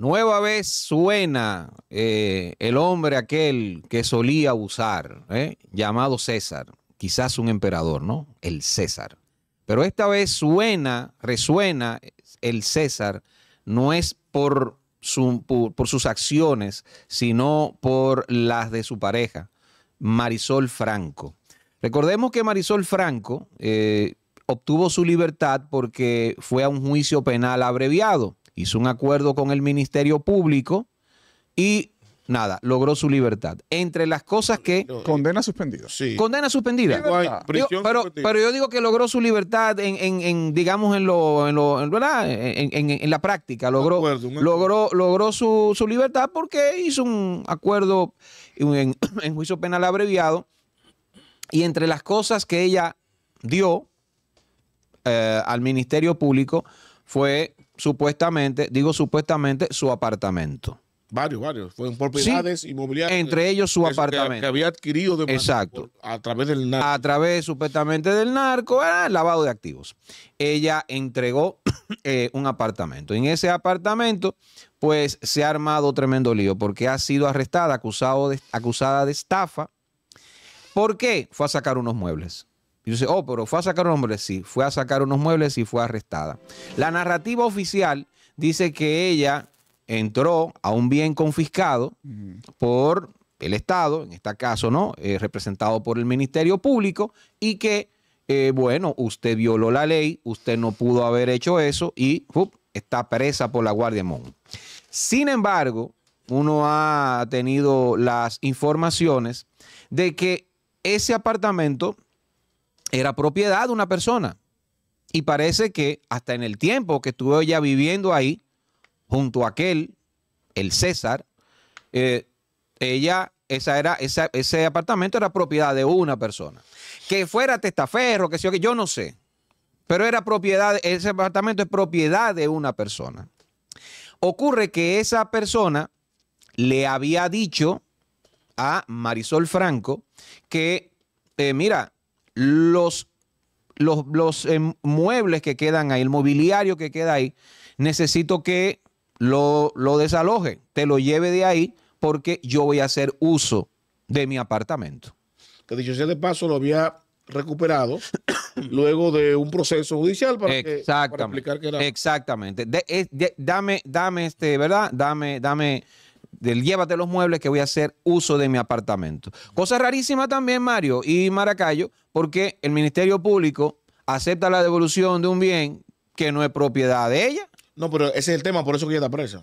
Nueva vez suena eh, el hombre aquel que solía usar, eh, llamado César, quizás un emperador, ¿no? El César. Pero esta vez suena, resuena el César, no es por, sus acciones, sino por las de su pareja, Marisol Franco. Recordemos que Marisol Franco eh, obtuvo su libertad porque fue a un juicio penal abreviado hizo un acuerdo con el Ministerio Público y nada, logró su libertad. Entre las cosas que... Eh, Condena suspendida. Sí. Condena suspendida. pero, pero, yo digo que logró su libertad en, digamos, en lo, en, la práctica. Logró, logró, logró su, libertad porque hizo un acuerdo en, juicio penal abreviado. Y entre las cosas que ella dio eh, al Ministerio Público fue supuestamente, digo supuestamente, su apartamento. Varios, varios. Fueron propiedades inmobiliarias. Entre ellos su apartamento. Que, había adquirido de Exacto. a través del narco. A través supuestamente del narco, era eh, lavado de activos. Ella entregó eh, un apartamento. En ese apartamento, pues se ha armado tremendo lío porque ha sido arrestada, acusado acusada de estafa. ¿Por qué? Fue a sacar unos muebles. Y dice, oh, pero fue a sacar un muebles, sí, fue a sacar unos muebles y fue arrestada. La narrativa oficial dice que ella entró a un bien confiscado por el Estado, en este caso, ¿no? Eh, representado por el Ministerio Público, y que, eh, bueno, usted violó la ley, usted no pudo haber hecho eso y está presa por la Guardia Mon. Sin embargo, uno ha tenido las informaciones de que ese apartamento era propiedad de una persona. Y parece que hasta en el tiempo que estuvo ella viviendo ahí, junto a aquel, el César, eh, ella, esa era, ese apartamento era propiedad de una persona. Que fuera testaferro, que sé yo, que yo no sé. Pero era propiedad, ese apartamento es propiedad de una persona. Ocurre que esa persona le había dicho a Marisol Franco que, eh, mira, los, los, los eh, muebles que quedan ahí, el mobiliario que queda ahí, necesito que lo, lo desaloje, te lo lleve de ahí porque yo voy a hacer uso de mi apartamento. Que dicho sea de paso, lo había recuperado luego de un proceso judicial para, que, explicar que era. Exactamente. Eh, dame, dame este, ¿verdad? Dame, dame del llévate los muebles que voy a hacer uso de mi apartamento. Cosa rarísima también, Mario y Maracayo, porque el Ministerio Público acepta la devolución de un bien que no es propiedad de ella. No, pero ese es el tema, por eso que ella está presa.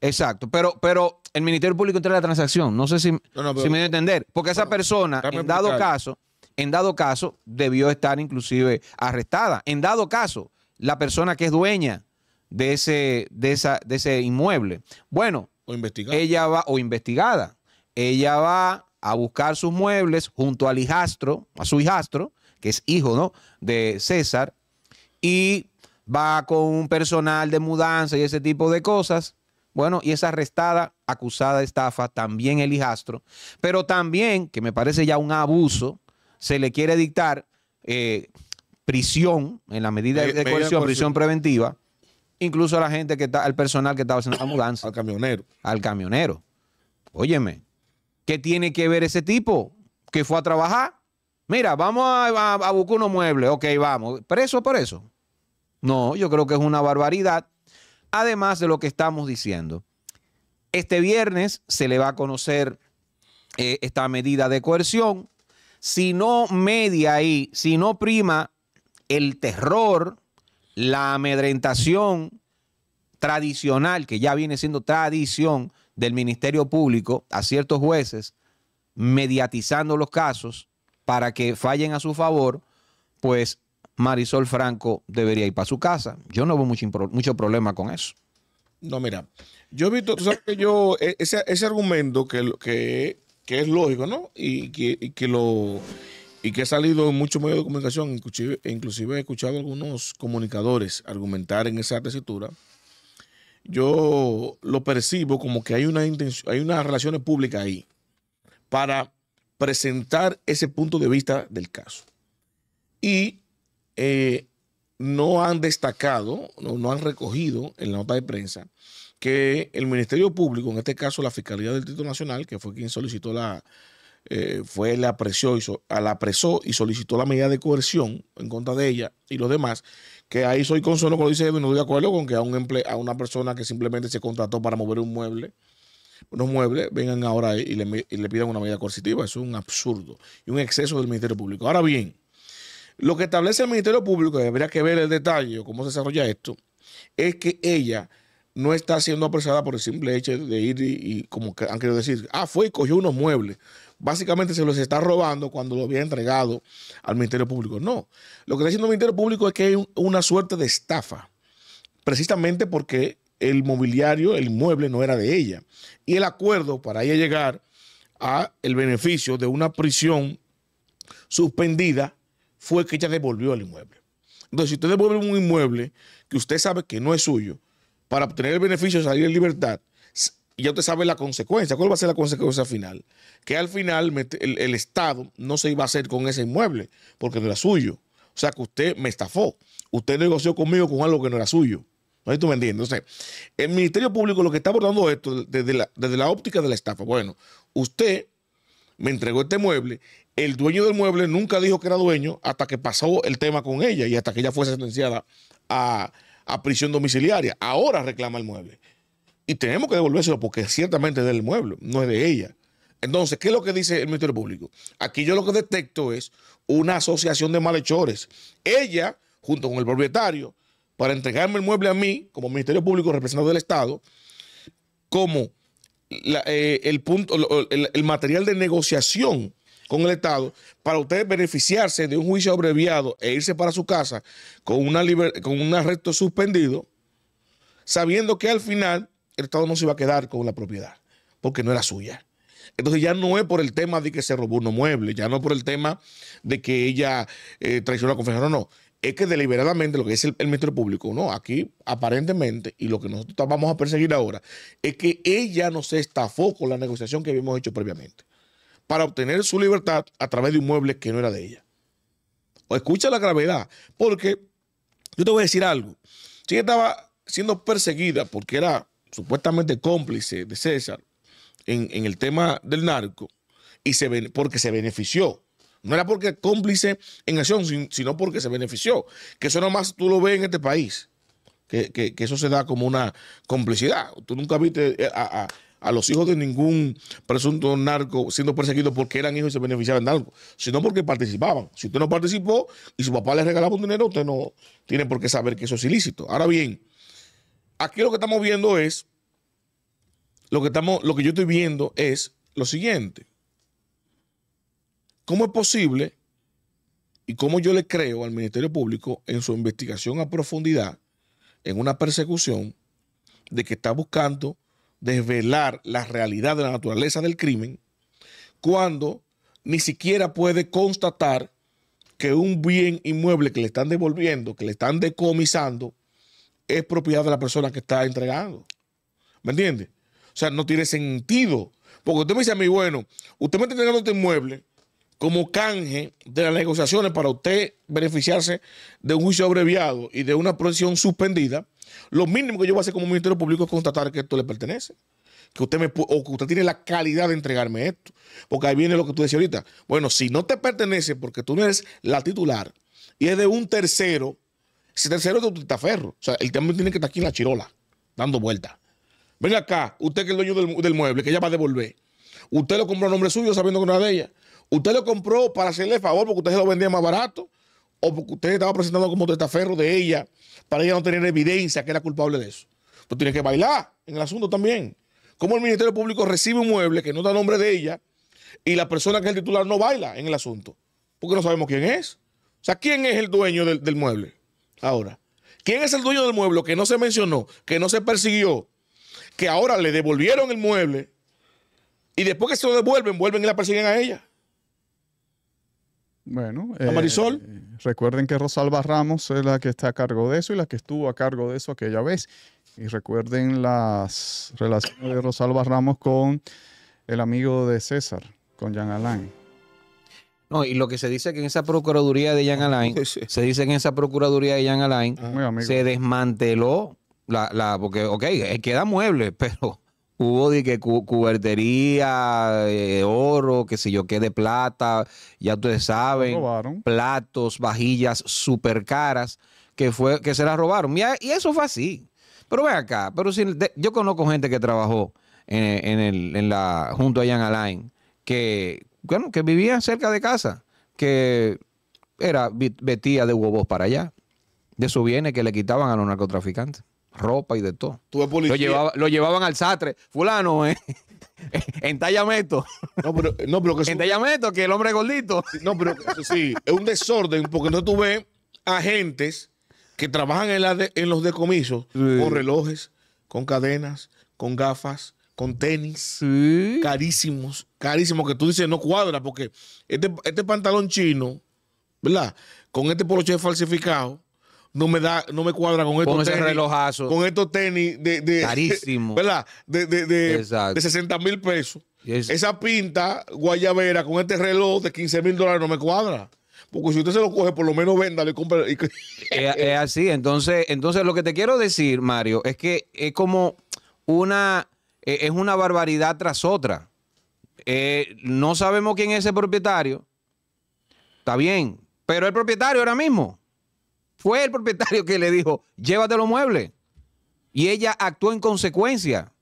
Exacto, pero, pero el Ministerio Público entra en la transacción, no sé si, me voy entender, porque esa persona, en dado caso, en dado caso, debió estar inclusive arrestada, en dado caso, la persona que es dueña de ese, de esa, de ese inmueble. Bueno, o investigada. ella va, o investigada, ella va a buscar sus muebles junto al hijastro, a su hijastro, que es hijo ¿no? de César, y va con un personal de mudanza y ese tipo de cosas. Bueno, y es arrestada, acusada de estafa, también el hijastro, pero también, que me parece ya un abuso, se le quiere dictar eh, prisión en la medida de, de coerción, prisión preventiva incluso a la gente que está, al personal que estaba haciendo la mudanza. al camionero. Al camionero. Óyeme, ¿qué tiene que ver ese tipo que fue a trabajar? Mira, vamos a, buscar unos muebles. Ok, vamos. ¿Preso por eso? No, yo creo que es una barbaridad. Además de lo que estamos diciendo, este viernes se le va a conocer eh, esta medida de coerción. Si no media ahí, si no prima el terror, la amedrentación, tradicional, que ya viene siendo tradición del Ministerio Público, a ciertos jueces, mediatizando los casos para que fallen a su favor, pues Marisol Franco debería ir para su casa. Yo no veo mucho, mucho problema con eso. No, mira, yo he visto, tú sabes que yo, e, ese, argumento que, que, es lógico, ¿no? Y que, lo y que ha salido en muchos medios de comunicación, inclusive, inclusive he escuchado a algunos comunicadores argumentar en esa tesitura, yo lo percibo como que hay una hay unas relaciones públicas ahí para presentar ese punto de vista del caso. Y eh, no han destacado, no, han recogido en la nota de prensa que el Ministerio Público, en este caso la Fiscalía del Título Nacional, que fue quien solicitó la, eh, fue la apresó, hizo la apresó y solicitó la medida de coerción en contra de ella y los demás, que ahí soy consuelo como dice Edwin, no estoy de acuerdo con que a, un emple a una persona que simplemente se contrató para mover un mueble, unos muebles, vengan ahora y le, pidan una medida coercitiva. es un absurdo y un exceso del Ministerio Público. Ahora bien, lo que establece el Ministerio Público, que habría que ver el detalle, cómo se desarrolla esto, es que ella no está siendo apresada por el simple hecho de ir y, como han querido decir, ah, fue y cogió unos muebles básicamente se los está robando cuando lo había entregado al Ministerio Público. No, lo que está diciendo el Ministerio Público es que hay una suerte de estafa, precisamente porque el mobiliario, el inmueble no era de ella. Y el acuerdo para ella llegar a el beneficio de una prisión suspendida fue que ella devolvió el inmueble. Entonces, si usted devuelve un inmueble que usted sabe que no es suyo, para obtener el beneficio de salir en libertad, y ya usted sabe la consecuencia. ¿Cuál va a ser la consecuencia final? Que al final el, Estado no se iba a hacer con ese inmueble porque no era suyo. O sea que usted me estafó. Usted negoció conmigo con algo que no era suyo. No estoy tú Entonces, el Ministerio Público lo que está abordando esto desde la, desde la óptica de la estafa. Bueno, usted me entregó este mueble. El dueño del mueble nunca dijo que era dueño hasta que pasó el tema con ella y hasta que ella fuese sentenciada a prisión domiciliaria. Ahora reclama el mueble. Y tenemos que devolvérselo porque ciertamente es del mueble, no es de ella. Entonces, ¿qué es lo que dice el Ministerio Público? Aquí yo lo que detecto es una asociación de malhechores. Ella, junto con el propietario, para entregarme el mueble a mí, como Ministerio Público representado del Estado, como eh, el, punto, el, material de negociación con el Estado, para ustedes beneficiarse de un juicio abreviado e irse para su casa con, una con un arresto suspendido, sabiendo que al final el Estado no se iba a quedar con la propiedad, porque no era suya. Entonces ya no es por el tema de que se robó unos muebles, ya no es por el tema de que ella eh, traicionó a la confesión, no, no. Es que deliberadamente lo que es el, Ministro Ministerio Público, no, aquí aparentemente, y lo que nosotros vamos a perseguir ahora, es que ella no se estafó con la negociación que habíamos hecho previamente para obtener su libertad a través de un mueble que no era de ella. O escucha la gravedad, porque yo te voy a decir algo. Si ella estaba siendo perseguida porque era supuestamente cómplice de César en, el tema del narco, y se, porque se benefició. No era porque cómplice en acción, sino porque se benefició. Que eso nomás tú lo ves en este país. Que, eso se da como una complicidad. Tú nunca viste eh, a, a, los hijos de ningún presunto narco siendo perseguidos porque eran hijos y se beneficiaban de algo, sino porque participaban. Si usted no participó y su papá le regalaba un dinero, usted no tiene por qué saber que eso es ilícito. Ahora bien, aquí lo que estamos viendo es, lo que, estamos, lo que yo estoy viendo es lo siguiente. ¿Cómo es posible y cómo yo le creo al Ministerio Público en su investigación a profundidad, en una persecución, de que está buscando desvelar la realidad de la naturaleza del crimen, cuando ni siquiera puede constatar que un bien inmueble que le están devolviendo, que le están decomisando, es propiedad de la persona que está entregando. ¿Me entiendes? O sea, no tiene sentido. Porque usted me dice a mí, bueno, usted me está entregando este inmueble como canje de las negociaciones para usted beneficiarse de un juicio abreviado y de una prisión suspendida. Lo mínimo que yo voy a hacer como Ministerio Público es constatar que esto le pertenece. Que usted me, o que usted tiene la calidad de entregarme esto. Porque ahí viene lo que tú decías ahorita. Bueno, si no te pertenece porque tú no eres la titular y es de un tercero, si tercero es de testaferro. O sea, el tema tiene que estar aquí en la chirola, dando vueltas. Venga acá, usted que es el dueño del, mueble, que ella va a devolver. Usted lo compró a nombre suyo sabiendo que no era de ella. Usted lo compró para hacerle favor porque usted se lo vendía más barato o porque usted estaba presentando como testaferro de ella para ella no tener evidencia que era culpable de eso. Pues tiene que bailar en el asunto también. ¿Cómo el Ministerio Público recibe un mueble que no da nombre de ella y la persona que es el titular no baila en el asunto? Porque no sabemos quién es. O sea, ¿quién es el dueño del mueble? Ahora, ¿quién es el dueño del mueble que no se mencionó, que no se persiguió, que ahora le devolvieron el mueble y después que se lo devuelven, vuelven y la persiguen a ella? Bueno, a eh, Marisol. recuerden que Rosalba Ramos es la que está a cargo de eso y la que estuvo a cargo de eso aquella vez. Y recuerden las relaciones de Rosalba Ramos con el amigo de César, con Jean Alain. No, y lo que se dice que en esa procuraduría de Jan Alain, se dice que en esa procuraduría de Jan Alain ah, se desmanteló la, porque, ok, eh, queda mueble, pero hubo de que cubertería, eh, oro, que sé yo, qué de plata, ya ustedes saben, platos, vajillas súper caras que fue, que se las robaron. Y, eso fue así. Pero ve acá, pero si, yo conozco gente que trabajó en, la, junto a Jan Alain, que bueno, que vivía cerca de casa, que era vestía de huevos para allá, de su bienes que le quitaban a los narcotraficantes, ropa y de todo. Tuve policía. Lo, llevaban al sastre, fulano, ¿eh? en No, pero, que En que el hombre gordito. No, pero sí, es un desorden, porque no tú ves agentes que trabajan en, la en los decomisos con relojes, con cadenas, con gafas, con tenis, carísimos, carísimos, que tú dices no cuadra, porque este, este, pantalón chino, ¿verdad? Con este poloche falsificado, no me da, no me cuadra con estos con ese Con estos tenis de, Carísimos. ¿Verdad? De, de, 60 mil pesos. Esa pinta guayabera con este reloj de 15 mil dólares no me cuadra. Porque si usted se lo coge, por lo menos véndale y compre. es, es así. Entonces, entonces, lo que te quiero decir, Mario, es que es como una eh, es una barbaridad tras otra. Eh, no sabemos quién es el propietario. Está bien, pero el propietario ahora mismo fue el propietario que le dijo, llévate los muebles. Y ella actuó en consecuencia.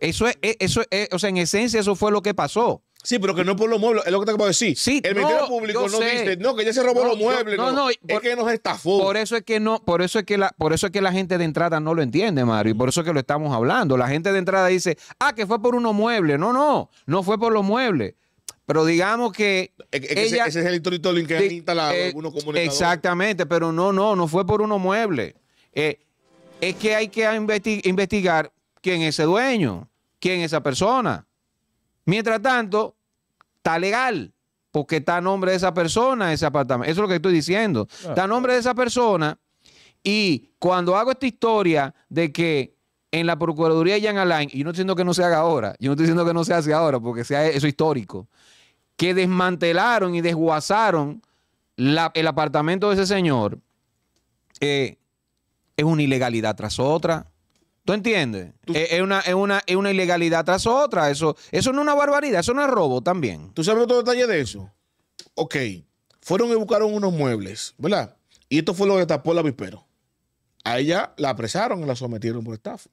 Eso es, eh, eso es, o sea, en esencia eso fue lo que pasó. Sí, pero que no por los muebles, es lo que te acabo de decir. Sí, el Ministerio Público no dice, no, que ya se robó los muebles. No, no, es que nos estafó. Por eso es que no, por eso es que la, por eso es que la gente de entrada no lo entiende, Mario, y por eso es que lo estamos hablando. La gente de entrada dice, ah, que fue por unos muebles. No, no, no fue por los muebles. Pero digamos que. Es ese, es el historial que han instalado eh, algunos comunicadores. Exactamente, pero no, no, no fue por unos muebles. Eh, es que hay que investigar quién es ese dueño, quién es esa persona. Mientras tanto, está legal, porque está a nombre de esa persona ese apartamento. Eso es lo que estoy diciendo. Está a nombre de esa persona. Y cuando hago esta historia de que en la Procuraduría de Jean Alain, y no estoy diciendo que no se haga ahora, yo no estoy diciendo que no se hace ahora, porque sea eso histórico, que desmantelaron y desguazaron el apartamento de ese señor, eh, es una ilegalidad tras otra. ¿Tú entiendes? Eh, es, una, ilegalidad tras otra. Eso, eso no es una barbaridad, eso no es robo también. ¿Tú sabes otro detalle de eso? Ok, fueron y buscaron unos muebles, ¿verdad? Y esto fue lo que tapó la vispero. A ella la apresaron y la sometieron por estafa.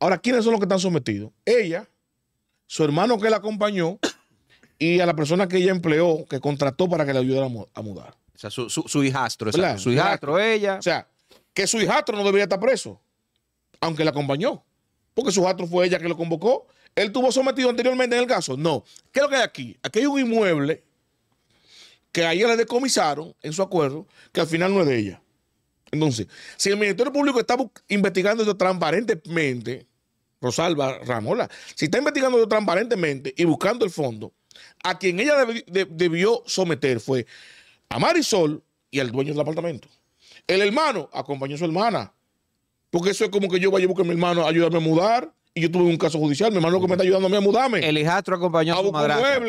Ahora, ¿quiénes son los que están sometidos? Ella, su hermano que la acompañó y a la persona que ella empleó, que contrató para que le ayudara a mudar. O sea, su, su, su hijastro, Su hijastro, ella. O sea, que su hijastro no debería estar preso aunque la acompañó, porque su jatro fue ella que lo convocó. ¿Él tuvo sometido anteriormente en el caso? No. ¿Qué es lo que hay aquí? Aquí hay un inmueble que a ella le decomisaron en su acuerdo, que al final no es de ella. Entonces, si el Ministerio Público está investigando esto transparentemente, Rosalba Ramola, si está investigando esto transparentemente y buscando el fondo, a quien ella debió someter fue a Marisol y al dueño del apartamento. El hermano acompañó a su hermana porque eso es como que yo vaya a buscar a mi hermano a ayudarme a mudar. Y yo tuve un caso judicial. Mi hermano lo que me está ayudando a mí a mudarme. El hijastro acompañó a, su buscar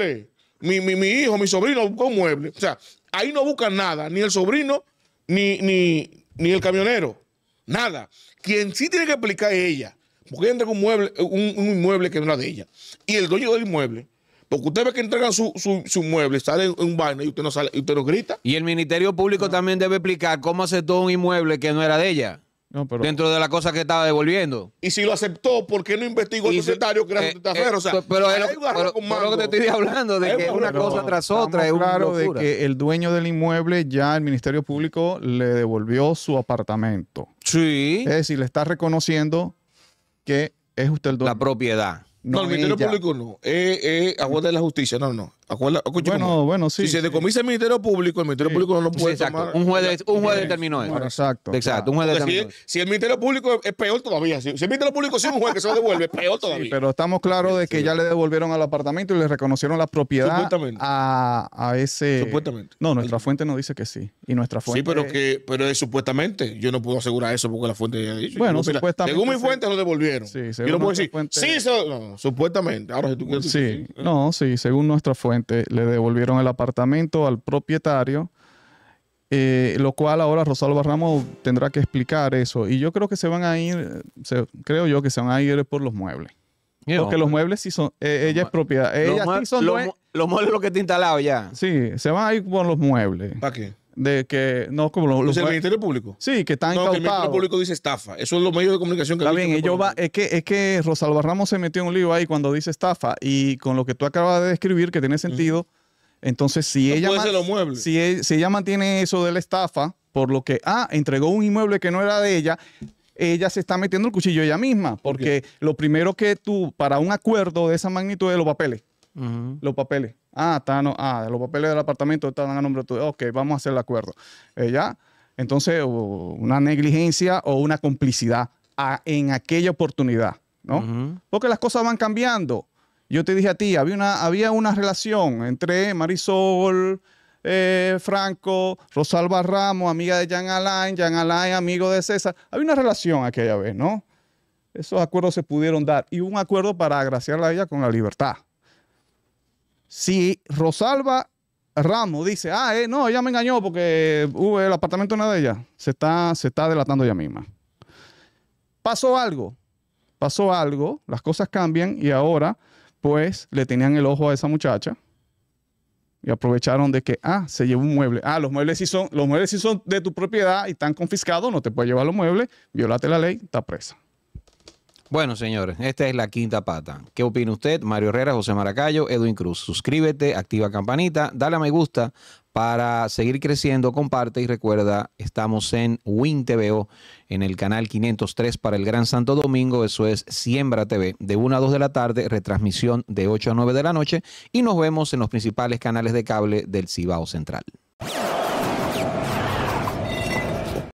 Mi, hijo, mi sobrino buscó un mueble. O sea, ahí no buscan nada. Ni el sobrino, ni, ni, ni el camionero. Nada. Quien sí tiene que explicar es ella. Porque ella entrega un, mueble, un, inmueble que no era de ella. Y el dueño del inmueble porque usted ve que entregan su, su, su mueble, sale en un baño y usted no sale, y usted no grita. Y el Ministerio Público también debe explicar cómo aceptó un inmueble que no era de ella. Dentro de la cosa que estaba devolviendo. Y si lo aceptó, ¿por qué no investigó el secretario pero es lo, que te estoy hablando, de que una cosa tras otra. Es claro de que el dueño del inmueble ya el Ministerio Público le devolvió su apartamento. Sí. Es decir, le está reconociendo que es usted el dueño. La propiedad. No, el Ministerio Público no. Eh, eh, de la Justicia. No, no bueno, bueno, sí. Si se decomisa el Ministerio Público, el Ministerio Público no lo puede sí, tomar. Un juez, un juez eh, determinó eso. exacto. Exacto, Si, el, Ministerio Público es peor todavía. Si, el Ministerio Público sí un juez que se lo devuelve, es peor todavía. pero estamos claros de que ya le devolvieron al apartamento y le reconocieron la propiedad a, a, ese. Supuestamente. No, nuestra fuente nos dice que sí. Y nuestra fuente. Sí, pero que pero es supuestamente. Yo no puedo asegurar eso porque la fuente ya ha dicho. Bueno, supuestamente. Según mi fuente lo devolvieron. Sí, según Sí, supuestamente. Ahora si tú quieres. Sí, eh. no, sí, según nuestra fuente le devolvieron el apartamento al propietario, eh, lo cual ahora Rosalba Ramos tendrá que explicar eso. Y yo creo que se van a ir, creo yo que se van a ir por los muebles. Porque los muebles sí son, eh, ella es propiedad. Ella los, sí son los, muebles lo que te instalado ya. Sí, se van a ir por los muebles. ¿Para qué? de que no como los, el ministerio público sí que están no, el ministerio público dice estafa eso es los medios de comunicación que está bien ellos este va es que es que Rosalba Ramos se metió en un lío ahí cuando dice estafa y con lo que tú acabas de describir que tiene sentido entonces si ella e- si, ella mantiene eso de la estafa por lo que ah entregó un inmueble que no era de ella ella se está metiendo el cuchillo ella misma porque lo primero que tú para un acuerdo de esa magnitud es los papeles los papeles. Ah, está, ah, los papeles del apartamento están a nombre de tuyo. Ok, vamos a hacer el acuerdo. Eh, ya, entonces, una negligencia o una complicidad en aquella oportunidad, ¿no? Porque las cosas van cambiando. Yo te dije a ti, había una, había una relación entre Marisol, eh, Franco, Rosalba Ramos, amiga de Jean Alain, Jean Alain, amigo de César. Había una relación aquella vez, ¿no? Esos acuerdos se pudieron dar y un acuerdo para agraciarla a ella con la libertad. Si Rosalba Ramos dice, ah, eh, no, ella me engañó porque uh, el apartamento no era de ella, se está, se está delatando ella misma. Pasó algo, pasó algo, las cosas cambian y ahora pues le tenían el ojo a esa muchacha y aprovecharon de que, ah, se llevó un mueble. Ah, los muebles sí son, los muebles sí son de tu propiedad y están confiscados, no te puedes llevar los muebles, violate la ley, está presa. Bueno, señores, esta es la quinta pata. ¿Qué opina usted? Mario Herrera, José Maracayo, Edwin Cruz. Suscríbete, activa campanita, dale a me gusta para seguir creciendo, comparte y recuerda, estamos en Win TVO, en el canal 503 para el Gran Santo Domingo, eso es Siembra TV, de 1 a 2 de la tarde, retransmisión de 8 a 9 de la noche y nos vemos en los principales canales de cable del Cibao Central.